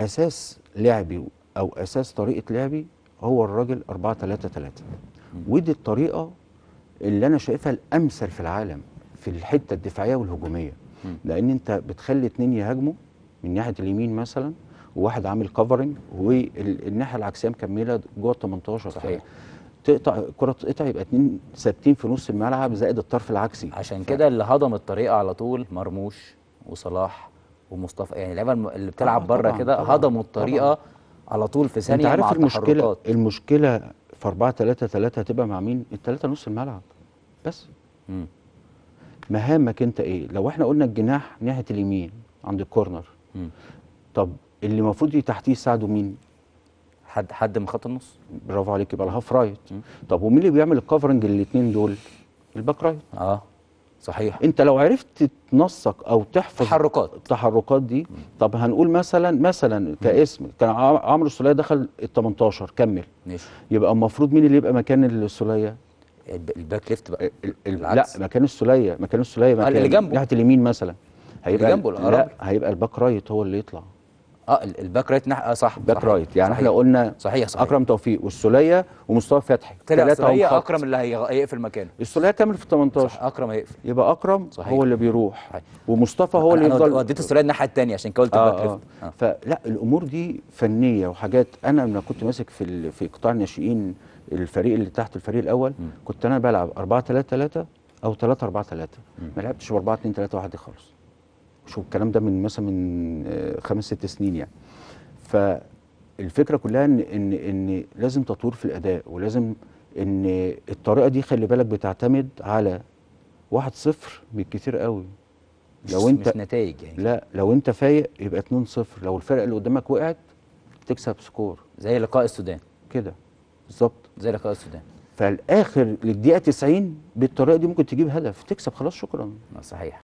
اساس لعبي او اساس طريقه لعبي هو الراجل 4 3 3 ودي الطريقه اللي انا شايفها الامثل في العالم في الحته الدفاعيه والهجوميه لان انت بتخلي اتنين يهاجموا من ناحيه اليمين مثلا وواحد عامل كفرنج والناحيه العكسيه مكمله جوه ال 18 صحيح تقطع الكره تقطع يبقى اتنين ثابتين في نص الملعب زائد الطرف العكسي عشان كده اللي هضم الطريقه على طول مرموش وصلاح ومصطفى يعني اللعيبه اللي بتلعب بره كده هضموا الطريقه طبعًا. على طول في ثانيه انت عارف مع المشكله التحركات. المشكله في 4 3 3 هتبقى مع مين؟ الثلاثه نص الملعب بس مم. مهامك انت ايه؟ لو احنا قلنا الجناح ناحيه اليمين عند الكورنر مم. طب اللي المفروض تحتيه يساعده مين؟ حد حد من خط النص برافو عليك يبقى الهاف رايت طب ومين اللي بيعمل الكفرنج الاثنين دول؟ الباك رايت اه صحيح انت لو عرفت تنسق او تحفظ تحركات التحركات دي طب هنقول مثلا مثلا كاسم كان عمرو السوليه دخل ال 18 كمل ماشي يبقى المفروض مين اللي يبقى مكان السوليه الباك ليفت بقى العكس لا مكان السوليه مكان السوليه آه، مكان اللي جنبه ناحيه اليمين مثلا هيبقى اللي جنبه لا هيبقى الباك رايت هو اللي يطلع اه الباك رايت نح... آه صح باك رايت يعني صحيح. احنا قلنا صحيح صحيح اكرم توفيق والسوليه ومصطفى فتحي ثلاثه هي اكرم اللي هيقفل مكانه السوليه كامل في ال 18 صح. اكرم هيقفل يبقى اكرم صحيح. هو اللي بيروح صحيح. ومصطفى هو اللي يفضل وديت السوليه الناحيه الثانيه عشان كده قلت آه, آه. آه. فلا الامور دي فنيه وحاجات انا لما كنت ماسك في ال... في قطاع الناشئين الفريق اللي تحت الفريق الاول م. كنت انا بلعب 4 3 3 او 3 4 3 ما لعبتش ب 4 2 3 1 خالص شوف الكلام ده من مثلا من آه، خمس ست سنين يعني فالفكره كلها ان ان ان لازم تطوير في الاداء ولازم ان الطريقه دي خلي بالك بتعتمد على واحد صفر بالكثير قوي لو انت مش نتائج يعني لا لو انت فايق يبقى 2 0 لو الفرق اللي قدامك وقعت تكسب سكور زي لقاء السودان كده بالظبط زي لقاء السودان فالاخر للدقيقه 90 بالطريقه دي ممكن تجيب هدف تكسب خلاص شكرا صحيح